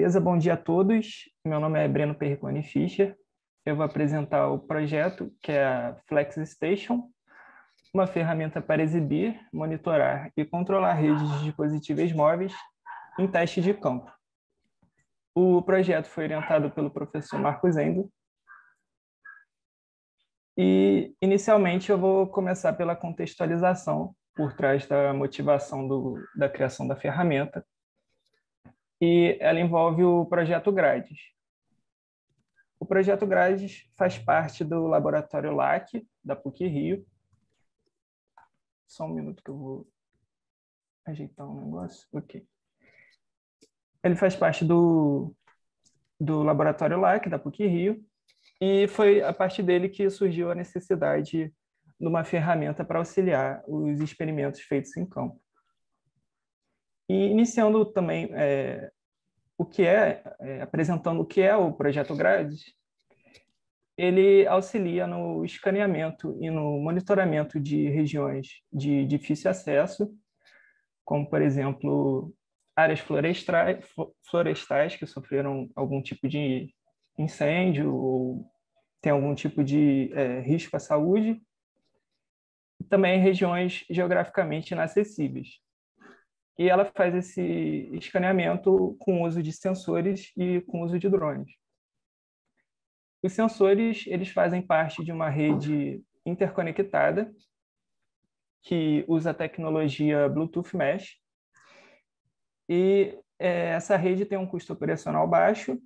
Beleza, bom dia a todos. Meu nome é Breno Perricone Fischer. Eu vou apresentar o projeto que é a Flex Station, uma ferramenta para exibir, monitorar e controlar redes de dispositivos móveis em teste de campo. O projeto foi orientado pelo professor Marcos Endo. E, inicialmente, eu vou começar pela contextualização por trás da motivação do, da criação da ferramenta, e ela envolve o projeto Grades. O projeto Grades faz parte do laboratório LAC, da PUC Rio. Só um minuto que eu vou ajeitar um negócio. Ok. Ele faz parte do, do laboratório LAC, da PUC Rio, e foi a partir dele que surgiu a necessidade de uma ferramenta para auxiliar os experimentos feitos em campo. E iniciando também é, o que é, é apresentando o que é o projeto Grades, ele auxilia no escaneamento e no monitoramento de regiões de difícil acesso, como, por exemplo, áreas florestais, florestais que sofreram algum tipo de incêndio ou tem algum tipo de é, risco à saúde, e também regiões geograficamente inacessíveis e ela faz esse escaneamento com o uso de sensores e com o uso de drones. Os sensores eles fazem parte de uma rede interconectada que usa a tecnologia Bluetooth Mesh e é, essa rede tem um custo operacional baixo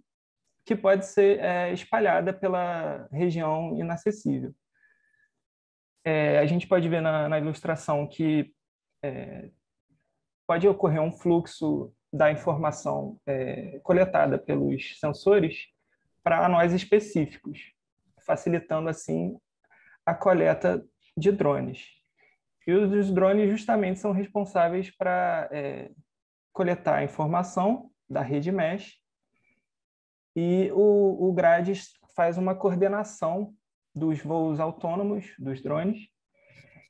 que pode ser é, espalhada pela região inacessível. É, a gente pode ver na, na ilustração que é, pode ocorrer um fluxo da informação é, coletada pelos sensores para nós específicos, facilitando assim a coleta de drones. E os drones justamente são responsáveis para é, coletar a informação da rede mesh e o, o Grades faz uma coordenação dos voos autônomos dos drones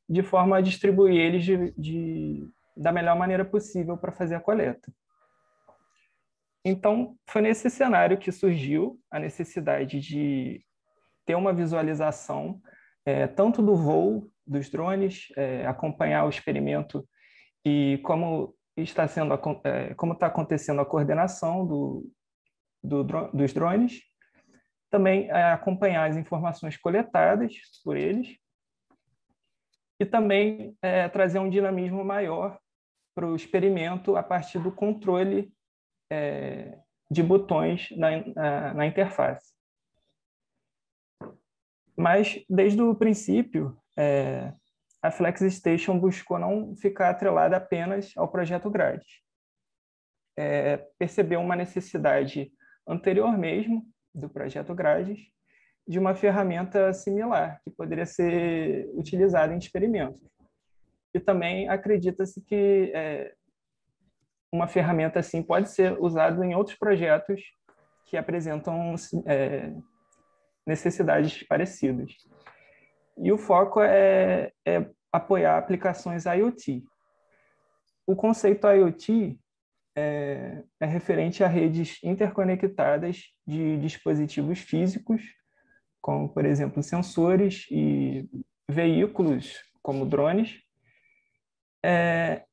de forma a distribuir eles de, de da melhor maneira possível para fazer a coleta. Então, foi nesse cenário que surgiu a necessidade de ter uma visualização é, tanto do voo dos drones, é, acompanhar o experimento e como está sendo é, como está acontecendo a coordenação do, do, dos drones, também é, acompanhar as informações coletadas por eles e também é, trazer um dinamismo maior para o experimento a partir do controle é, de botões na, na, na, interface. Mas, desde o princípio, é, a FlexStation buscou não ficar atrelada apenas ao projeto Grades. É, percebeu uma necessidade anterior mesmo do projeto Grades de uma ferramenta similar que poderia ser utilizada em experimentos. E também acredita-se que é, uma ferramenta assim pode ser usada em outros projetos que apresentam é, necessidades parecidas. E o foco é, é apoiar aplicações IoT. O conceito IoT é, é, referente a redes interconectadas de dispositivos físicos, como, por exemplo, sensores e veículos, como drones, é,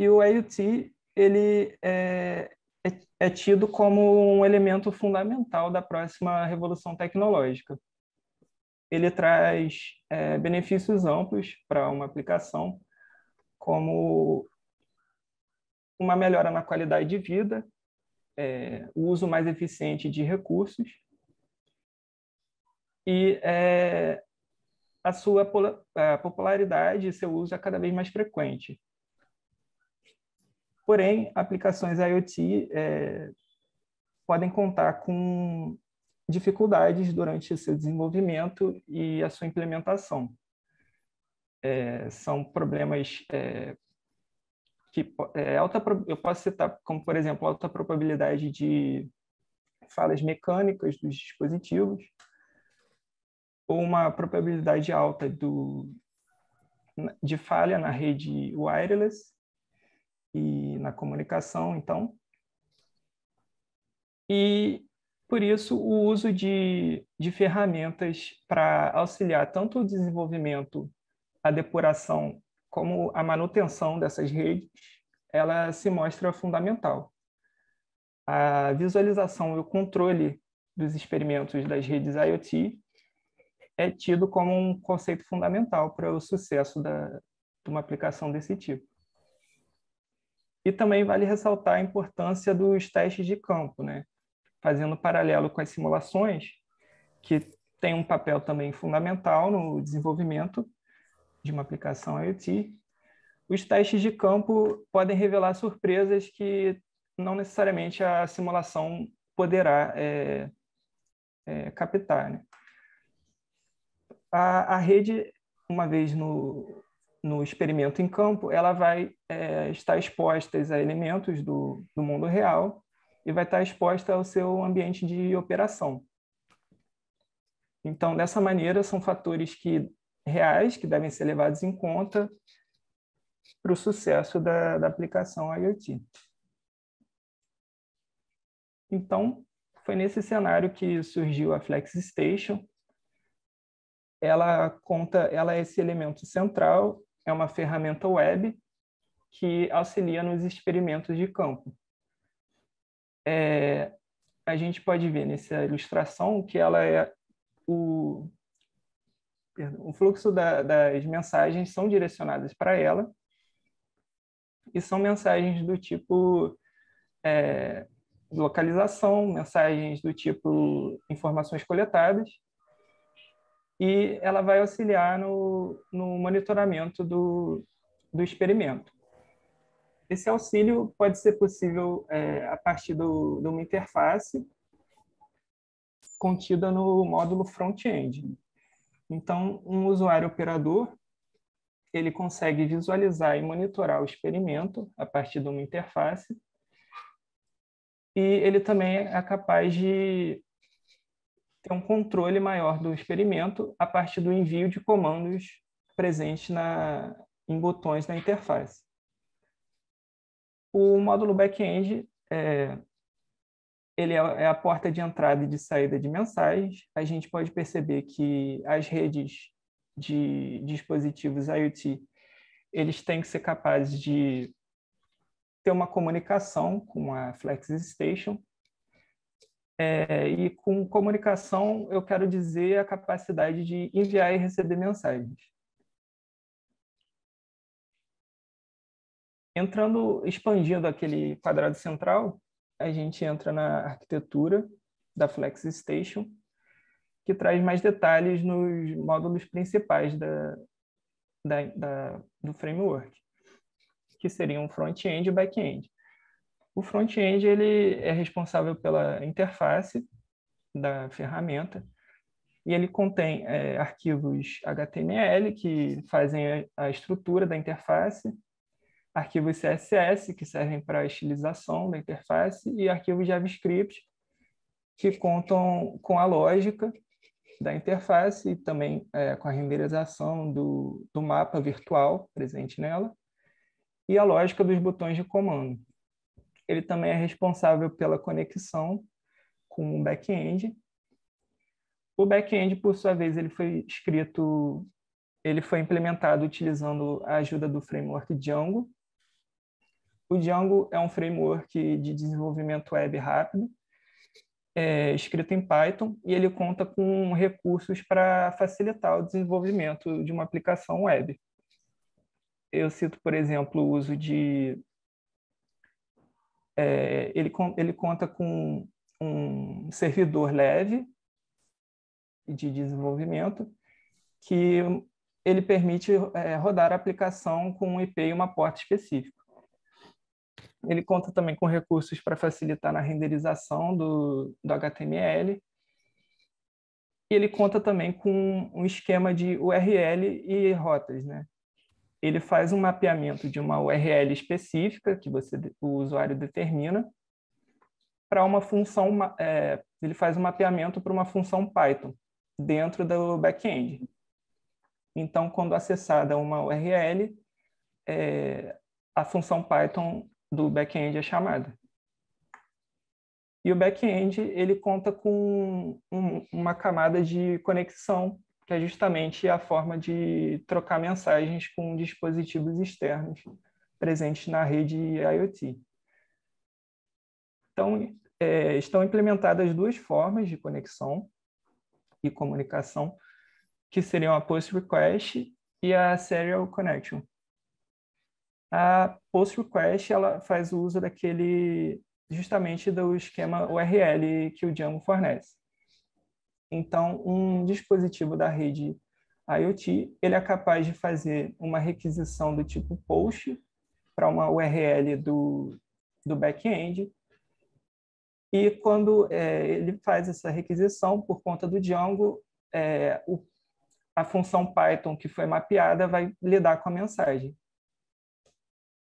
e o IoT ele é, é, é, tido como um elemento fundamental da próxima revolução tecnológica. Ele traz é, benefícios amplos para uma aplicação, como uma melhora na qualidade de vida, é, o uso mais eficiente de recursos e é, a sua popularidade e seu uso é cada vez mais frequente. Porém, aplicações IoT é, podem contar com dificuldades durante seu desenvolvimento e a sua implementação. É, são problemas é, que é, alta, eu posso citar como, por exemplo, alta probabilidade de falhas mecânicas dos dispositivos, uma probabilidade alta do, de falha na rede wireless e na comunicação, então. E, por isso, o uso de, de ferramentas para auxiliar tanto o desenvolvimento, a depuração, como a manutenção dessas redes, ela se mostra fundamental. A visualização e o controle dos experimentos das redes IoT é tido como um conceito fundamental para o sucesso da, de uma aplicação desse tipo. E também vale ressaltar a importância dos testes de campo, né? fazendo paralelo com as simulações, que tem um papel também fundamental no desenvolvimento de uma aplicação IoT. Os testes de campo podem revelar surpresas que não necessariamente a simulação poderá é, é, captar. Né? a, a rede, uma vez no, no experimento em campo, ela vai é, estar exposta a elementos do, do mundo real e vai estar exposta ao seu ambiente de operação. Então, dessa maneira, são fatores que reais que devem ser levados em conta para o sucesso da, da aplicação IoT. Então, foi nesse cenário que surgiu a Flex Station, ela conta, ela é esse elemento central, é uma ferramenta web que auxilia nos experimentos de campo. É, a gente pode ver nessa ilustração que ela é o, o fluxo da, das mensagens são direcionadas para ela e são mensagens do tipo é, localização, mensagens do tipo informações coletadas e ela vai auxiliar no, no monitoramento do, do experimento. Esse auxílio pode ser possível é, a partir do, de uma interface contida no módulo front-end. Então, um usuário operador ele consegue visualizar e monitorar o experimento a partir de uma interface e ele também é capaz de ter um controle maior do experimento a partir do envio de comandos presentes na, em botões na interface. O módulo back-end é, ele é, é a porta de entrada e de saída de mensagens. A gente pode perceber que as redes de dispositivos IoT eles têm que ser capazes de ter uma comunicação com a Flex Station é, e com comunicação, eu quero dizer a capacidade de enviar e receber mensagens. Entrando, expandindo aquele quadrado central, a gente entra na arquitetura da Flex Station, que traz mais detalhes nos módulos principais da, da, da, do framework, que seriam front-end e back-end. O front-end ele é responsável pela interface da ferramenta e ele contém é, arquivos HTML que fazem a estrutura da interface, arquivos CSS que servem para a estilização da interface e arquivos JavaScript que contam com a lógica da interface e também é, com a renderização do, do mapa virtual presente nela e a lógica dos botões de comando ele também é responsável pela conexão com o back-end. O back-end, por sua vez, ele foi escrito, ele foi implementado utilizando a ajuda do framework Django. O Django é um framework de desenvolvimento web rápido, é, escrito em Python, e ele conta com recursos para facilitar o desenvolvimento de uma aplicação web. Eu cito, por exemplo, o uso de é, ele, ele conta com um servidor leve de desenvolvimento que ele permite é, rodar a aplicação com um IP e uma porta específica. Ele conta também com recursos para facilitar na renderização do, do HTML. E ele conta também com um esquema de URL e rotas, né? ele faz um mapeamento de uma URL específica que você, o usuário determina para uma função, é, ele faz um mapeamento para uma função Python dentro do back-end. Então, quando acessada uma URL, é, a função Python do back-end é chamada. E o back-end ele conta com um, uma camada de conexão que é justamente a forma de trocar mensagens com dispositivos externos presentes na rede IoT. Então, é, estão implementadas duas formas de conexão e comunicação, que seriam a Post Request e a Serial Connection. A Post Request ela faz uso daquele justamente do esquema URL que o Django fornece. Então, um dispositivo da rede IoT, ele é capaz de fazer uma requisição do tipo POST para uma URL do, do back-end, e quando é, ele faz essa requisição por conta do Django, é, o, a função Python que foi mapeada vai lidar com a mensagem.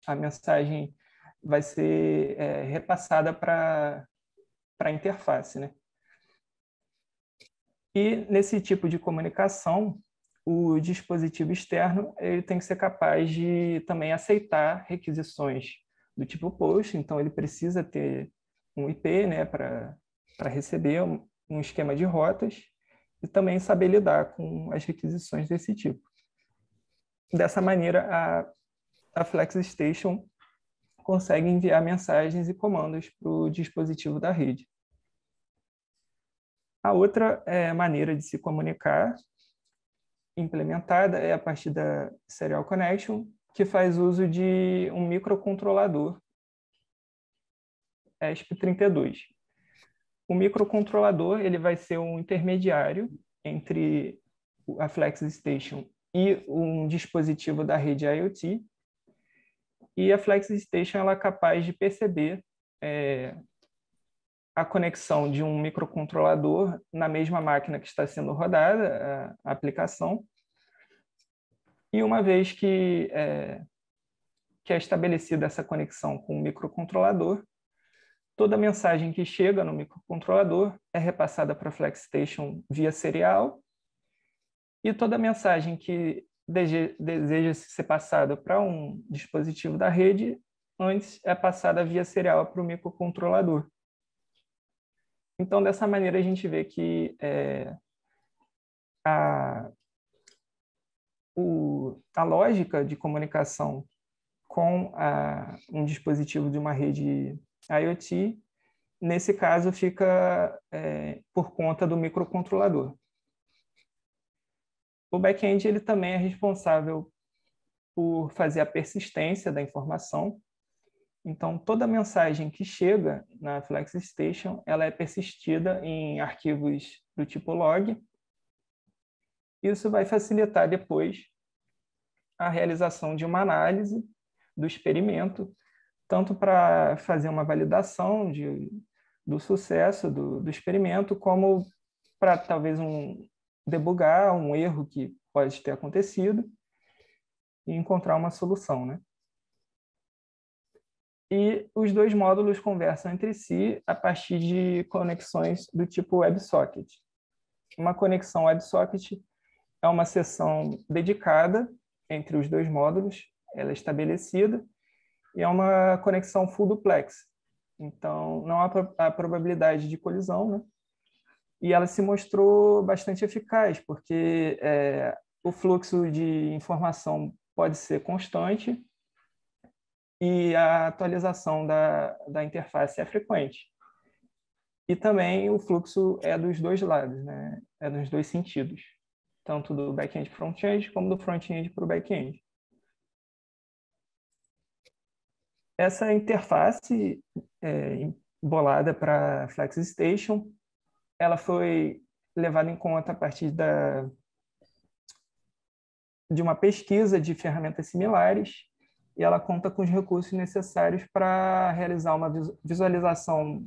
A mensagem vai ser é, repassada para a interface, né? E nesse tipo de comunicação, o dispositivo externo ele tem que ser capaz de também aceitar requisições do tipo post, então ele precisa ter um IP né, para receber um esquema de rotas e também saber lidar com as requisições desse tipo. Dessa maneira, a, a FlexStation consegue enviar mensagens e comandos para o dispositivo da rede. A outra é, maneira de se comunicar implementada é a partir da Serial Connection, que faz uso de um microcontrolador ESP32. O microcontrolador ele vai ser um intermediário entre a Flex Station e um dispositivo da rede IoT. E a Flex Station ela é capaz de perceber é, a conexão de um microcontrolador na mesma máquina que está sendo rodada, a aplicação. E uma vez que é, que é estabelecida essa conexão com o microcontrolador, toda mensagem que chega no microcontrolador é repassada para a FlexStation via serial, e toda mensagem que deseja ser passada para um dispositivo da rede, antes é passada via serial para o microcontrolador. Então, dessa maneira, a gente vê que é, a, o, a lógica de comunicação com a, um dispositivo de uma rede IoT, nesse caso, fica é, por conta do microcontrolador. O back-end ele também é responsável por fazer a persistência da informação então, toda mensagem que chega na Flex Station, ela é persistida em arquivos do tipo log. Isso vai facilitar depois a realização de uma análise do experimento, tanto para fazer uma validação de, do sucesso do, do experimento, como para talvez um, debugar um erro que pode ter acontecido e encontrar uma solução, né? e os dois módulos conversam entre si a partir de conexões do tipo WebSocket. Uma conexão WebSocket é uma sessão dedicada entre os dois módulos, ela é estabelecida, e é uma conexão full duplex. Então, não há a probabilidade de colisão, né? E ela se mostrou bastante eficaz, porque é, o fluxo de informação pode ser constante, e a atualização da, da interface é frequente. E também o fluxo é dos dois lados, né? é dos dois sentidos, tanto do back-end para front-end, como do front-end para o back-end. Essa interface é, bolada para Flex Station, ela foi levada em conta a partir da, de uma pesquisa de ferramentas similares e ela conta com os recursos necessários para realizar uma visualização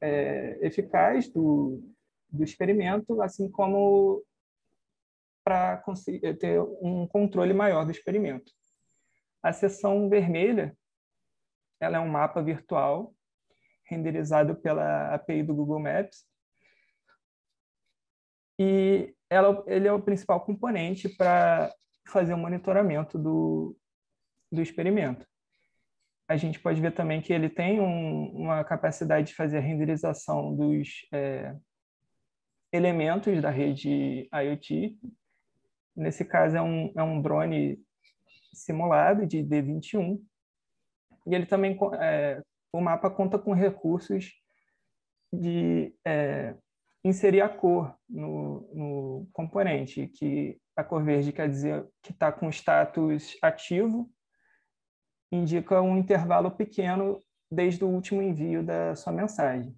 é, eficaz do, do experimento, assim como para eh, ter um controle maior do experimento. A seção vermelha ela é um mapa virtual renderizado pela API do Google Maps e ela, ele é o principal componente para fazer o monitoramento do, do experimento. A gente pode ver também que ele tem um, uma capacidade de fazer a renderização dos é, elementos da rede IoT. Nesse caso, é um, é um drone simulado de D21. E ele também, é, o mapa conta com recursos de é, inserir a cor no, no, componente, que a cor verde quer dizer que está com status ativo indica um intervalo pequeno desde o último envio da sua mensagem.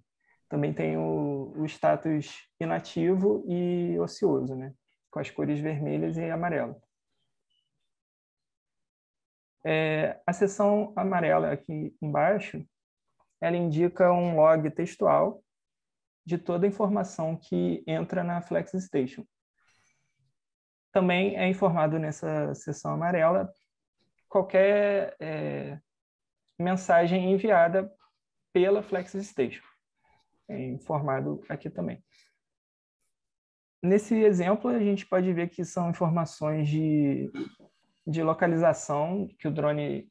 Também tem o, o status inativo e ocioso, né? com as cores vermelhas e amarelo. É, a seção amarela aqui embaixo, ela indica um log textual de toda a informação que entra na Flex Station. Também é informado nessa seção amarela qualquer é, mensagem enviada pela Station. é informado aqui também. Nesse exemplo, a gente pode ver que são informações de, de localização que o drone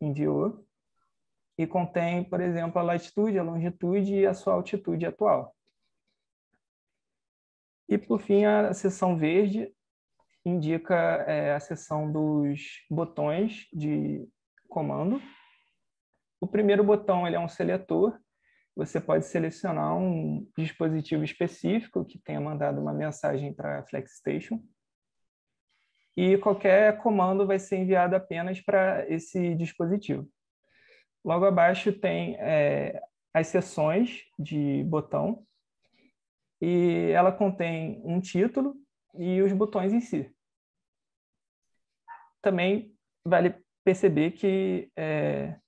enviou e contém, por exemplo, a latitude, a longitude e a sua altitude atual. E, por fim, a seção verde indica é, a seção dos botões de comando. O primeiro botão ele é um seletor. Você pode selecionar um dispositivo específico que tenha mandado uma mensagem para a FlexStation. E qualquer comando vai ser enviado apenas para esse dispositivo. Logo abaixo tem é, as seções de botão. E ela contém um título, e os botões em si. Também vale perceber que é,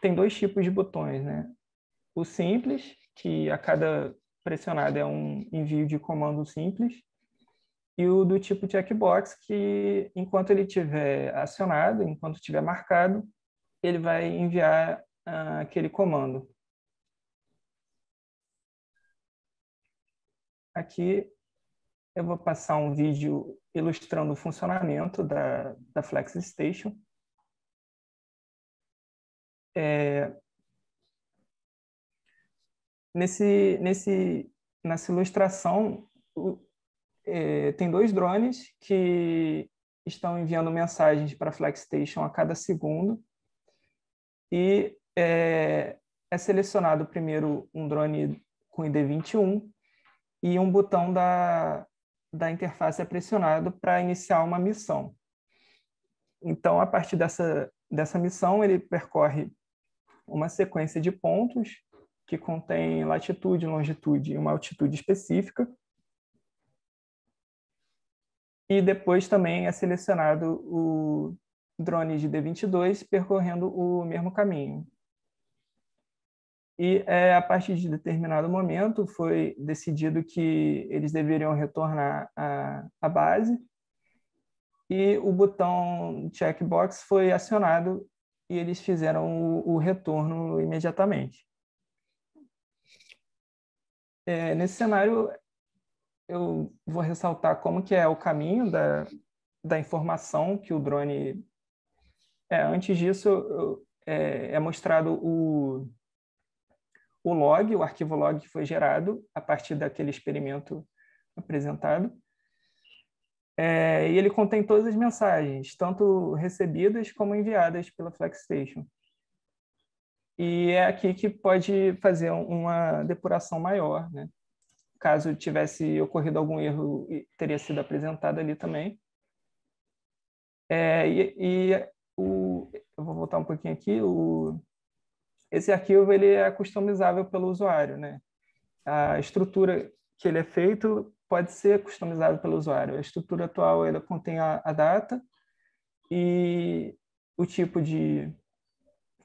tem dois tipos de botões, né? O simples, que a cada pressionado é um envio de comando simples, e o do tipo checkbox, que enquanto ele estiver acionado, enquanto estiver marcado, ele vai enviar uh, aquele comando. Aqui eu vou passar um vídeo ilustrando o funcionamento da, da Flex Station. É, nesse, nesse, nessa ilustração, é, tem dois drones que estão enviando mensagens para a FlexStation a cada segundo. E é, é, selecionado primeiro um drone com ID21 e um botão da, da interface é pressionado para iniciar uma missão. Então, a partir dessa, dessa missão, ele percorre uma sequência de pontos que contém latitude, longitude e uma altitude específica. E depois também é selecionado o drone de D22 percorrendo o mesmo caminho. E é, a partir de determinado momento foi decidido que eles deveriam retornar à, base e o botão checkbox foi acionado e eles fizeram o, o retorno imediatamente. É, nesse cenário, eu vou ressaltar como que é o caminho da, da informação que o drone... É, antes disso, eu, é, é mostrado o o log, o arquivo log foi gerado a partir daquele experimento apresentado. É, e ele contém todas as mensagens, tanto recebidas como enviadas pela FlexStation. E é aqui que pode fazer uma depuração maior, né? Caso tivesse ocorrido algum erro, teria sido apresentado ali também. É, e, e o, eu vou voltar um pouquinho aqui. O, esse arquivo ele é customizável pelo usuário, né? A estrutura que ele é feito pode ser customizado pelo usuário. A estrutura atual ela contém a, a data e o tipo de,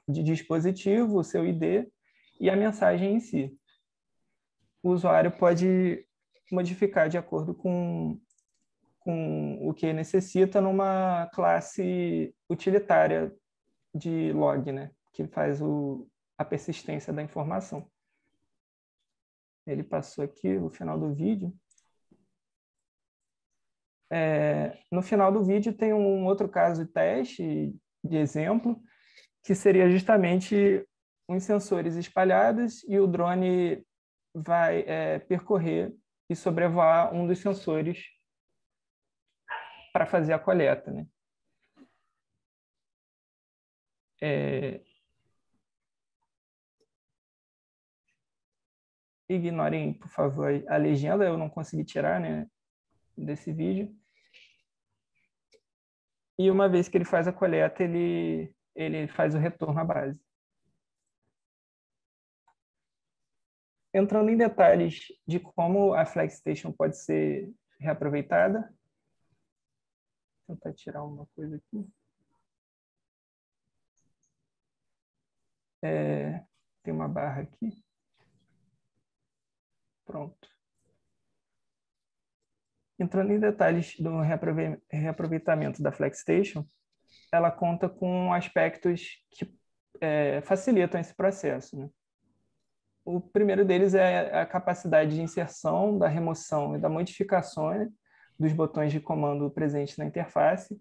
de dispositivo, o seu ID e a mensagem em si. O usuário pode modificar de acordo com, com o que necessita numa classe utilitária de log, né? que faz o, a persistência da informação. Ele passou aqui o final do vídeo. É, no final do vídeo tem um outro caso de teste, de exemplo, que seria justamente uns sensores espalhados e o drone vai é, percorrer e sobrevoar um dos sensores para fazer a coleta. Né? É, ignorem, por favor, a legenda, eu não consegui tirar, né, desse vídeo. E uma vez que ele faz a coleta, ele, ele faz o retorno à base. Entrando em detalhes de como a Flex Station pode ser reaproveitada. Vou tentar tirar uma coisa aqui. É, tem uma barra aqui. Pronto. Entrando em detalhes do reaproveitamento da FlexStation, ela conta com aspectos que é, facilitam esse processo. Né? O primeiro deles é a capacidade de inserção, da remoção e da modificação né, dos botões de comando presentes na interface,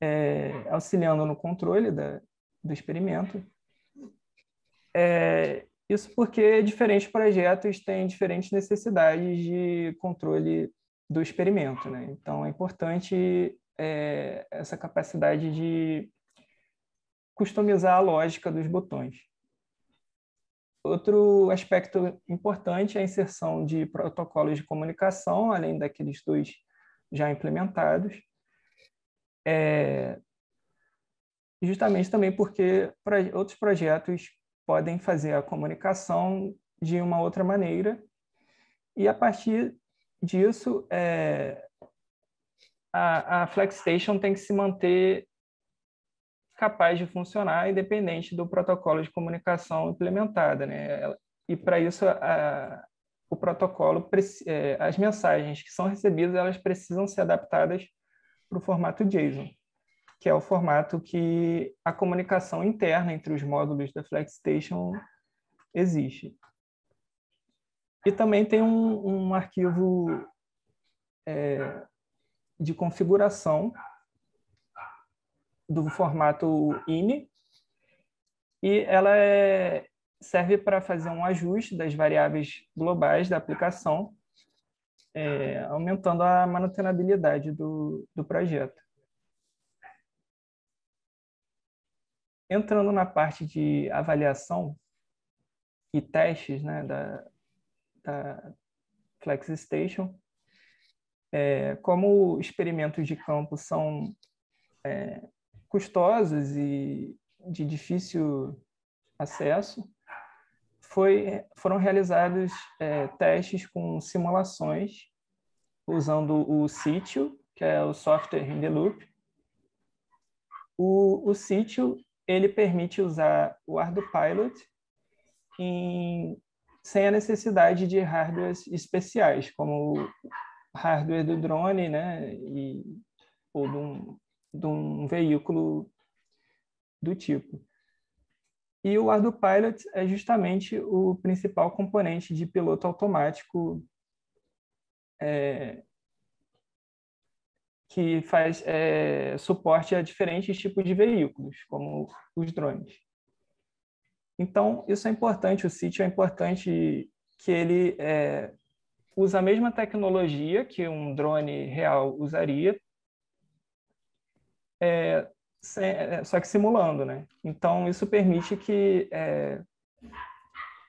é, auxiliando no controle da, do experimento. É, isso porque diferentes projetos têm diferentes necessidades de controle do experimento, né? Então é importante é, essa capacidade de customizar a lógica dos botões. Outro aspecto importante é a inserção de protocolos de comunicação, além daqueles dois já implementados. É, justamente também porque outros projetos podem fazer a comunicação de uma outra maneira. E a partir disso, é, a, a FlexStation tem que se manter capaz de funcionar independente do protocolo de comunicação implementada. Né? E para isso, a, o protocolo, é, as mensagens que são recebidas, elas precisam ser adaptadas para o formato JSON que é o formato que a comunicação interna entre os módulos da FlexStation existe. E também tem um, um arquivo é, de configuração do formato INI, e ela é, serve para fazer um ajuste das variáveis globais da aplicação, é, aumentando a manutenabilidade do, do projeto. Entrando na parte de avaliação e testes né, da, da Flex Station, é, como experimentos de campo são é, custosos e de difícil acesso, foi, foram realizados é, testes com simulações usando o Sitio, que é o software in the loop. O, o Sitio ele permite usar o ArduPilot em, sem a necessidade de hardwares especiais, como o hardware do drone, né, e, ou de um, de um veículo do tipo. E o ArduPilot é justamente o principal componente de piloto automático é, que faz é, suporte a diferentes tipos de veículos, como os drones. Então, isso é importante, o sítio é importante que ele é, usa a mesma tecnologia que um drone real usaria, é, sem, é, só que simulando, né? Então, isso permite que é,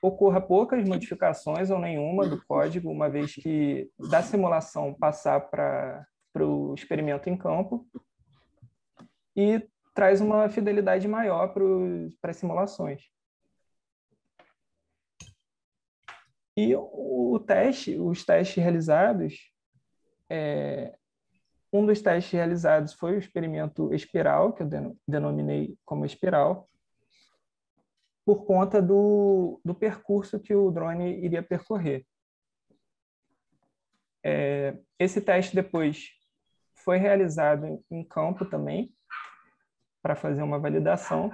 ocorra poucas modificações ou nenhuma do código, uma vez que da simulação passar para para o experimento em campo e traz uma fidelidade maior para as simulações. E o, teste, os testes realizados, é, um dos testes realizados foi o experimento espiral, que eu denominei como espiral, por conta do, do percurso que o drone iria percorrer. É, esse teste depois foi realizado em, campo também, para fazer uma validação.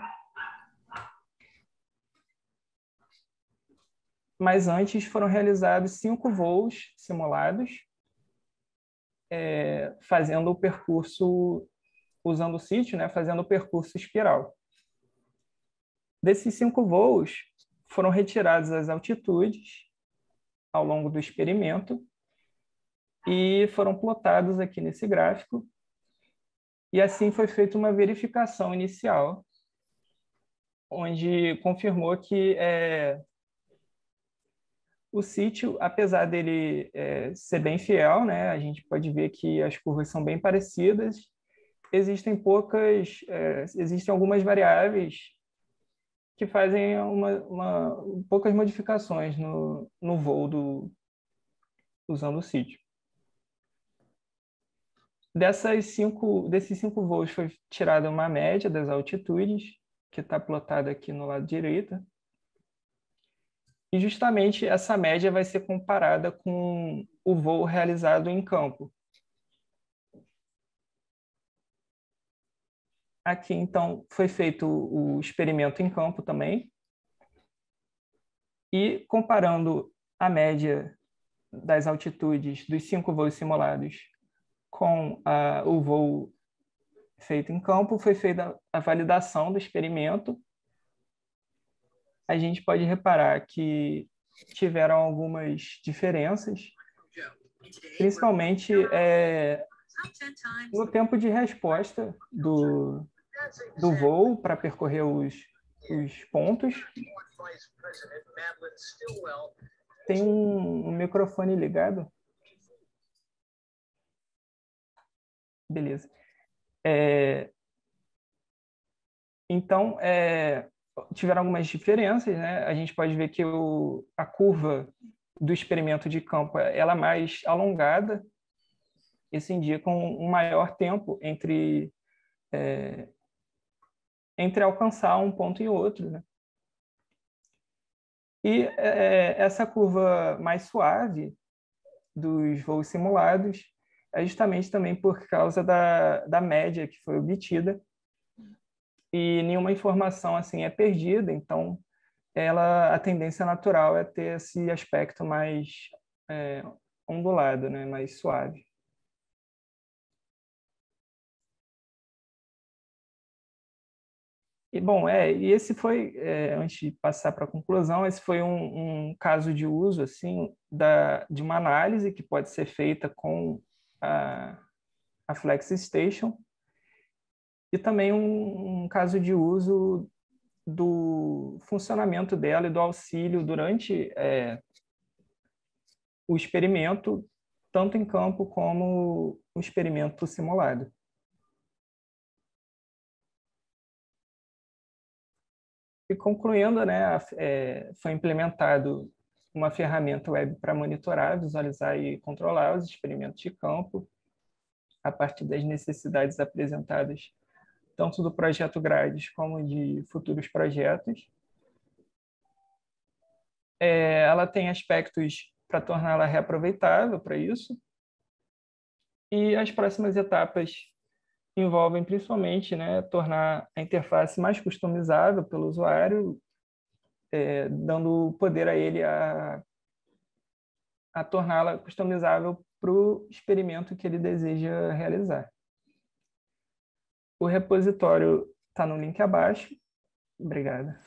Mas antes foram realizados cinco voos simulados, é, fazendo o percurso, usando o sítio, né, fazendo o percurso espiral. Desses cinco voos, foram retiradas as altitudes ao longo do experimento e foram plotados aqui nesse gráfico. E assim foi feita uma verificação inicial, onde confirmou que é, o sítio, apesar dele é, ser bem fiel, né, a gente pode ver que as curvas são bem parecidas, existem poucas, é, existem algumas variáveis que fazem uma, uma poucas modificações no, no voo do, usando o sítio. Dessas cinco, desses cinco voos foi tirada uma média das altitudes, que está plotada aqui no lado direito. E justamente essa média vai ser comparada com o voo realizado em campo. Aqui, então, foi feito o experimento em campo também. E comparando a média das altitudes dos cinco voos simulados com ah, o voo feito em campo, foi feita a validação do experimento. A gente pode reparar que tiveram algumas diferenças, principalmente é, no tempo de resposta do, do voo para percorrer os, os pontos. Tem um, um microfone ligado? Beleza. É, então, é, tiveram algumas diferenças, né? A gente pode ver que o, a curva do experimento de campo ela é mais alongada, isso indica um, um maior tempo entre, é, entre alcançar um ponto e outro, né? E é, essa curva mais suave dos voos simulados é justamente também por causa da, da média que foi obtida e nenhuma informação assim é perdida, então ela a tendência natural é ter esse aspecto mais é, ondulado, né, mais suave. E bom, é, e esse foi é, antes de passar para a conclusão, esse foi um, um, caso de uso assim da de uma análise que pode ser feita com a, a Flex Station, e também um, um caso de uso do funcionamento dela e do auxílio durante é, o experimento, tanto em campo como o experimento simulado. E concluindo, né, é, foi implementado uma ferramenta web para monitorar, visualizar e controlar os experimentos de campo a partir das necessidades apresentadas tanto do projeto Grades como de futuros projetos. É, ela tem aspectos para torná-la reaproveitável para isso. E as próximas etapas envolvem principalmente né, tornar a interface mais customizável pelo usuário, é, dando poder a ele a, a torná-la customizável para o experimento que ele deseja realizar. O repositório está no link abaixo. Obrigada.